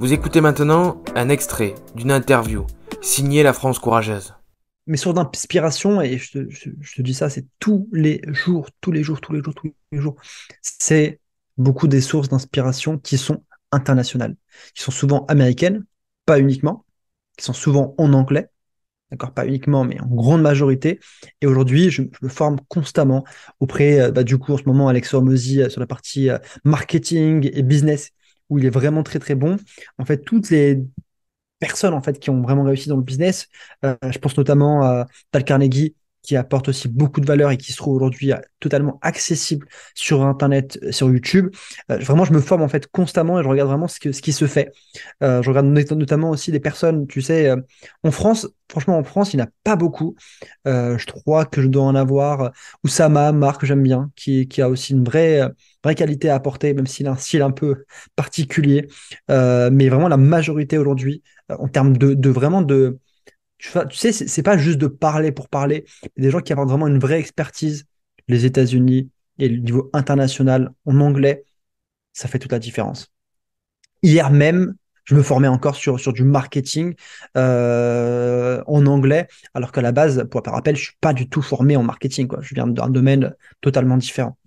Vous écoutez maintenant un extrait d'une interview signée La France Courageuse. Mes sources d'inspiration, et je te, dis ça, c'est tous les jours, tous les jours, tous les jours, tous les jours. C'est beaucoup des sources d'inspiration qui sont internationales, qui sont souvent américaines, pas uniquement, qui sont souvent en anglais, d'accord, pas uniquement, mais en grande majorité. Et aujourd'hui, je, me forme constamment auprès, euh, bah, du coup, en ce moment, Alex Hormozy euh, sur la partie euh, marketing et business où il est vraiment très très bon. En fait, toutes les personnes en fait qui ont vraiment réussi dans le business, euh, je pense notamment à Tal Carnegie qui apporte aussi beaucoup de valeur et qui se trouve aujourd'hui euh, totalement accessible sur Internet, euh, sur YouTube. Euh, vraiment, je me forme en fait constamment et je regarde vraiment ce, ce qui se fait. je regarde notamment aussi des personnes, tu sais, en France, franchement, en France, il n'y en a pas beaucoup. je crois que je dois en avoir Oussama, Marc, j'aime bien, qui, qui, a aussi une vraie, vraie qualité à apporter, même s'il a un style un peu particulier. mais vraiment, la majorité aujourd'hui, en termes de vraiment de tu, tu sais, c'est pas juste de parler pour parler. des gens qui apportent vraiment une vraie expertise. Les États-Unis et le niveau international en anglais, ça fait toute la différence. Hier même, je me formais encore sur, sur du marketing euh, en anglais, alors qu'à la base, pour rappel, je suis pas du tout formé en marketing. Quoi. Je viens d'un domaine totalement différent.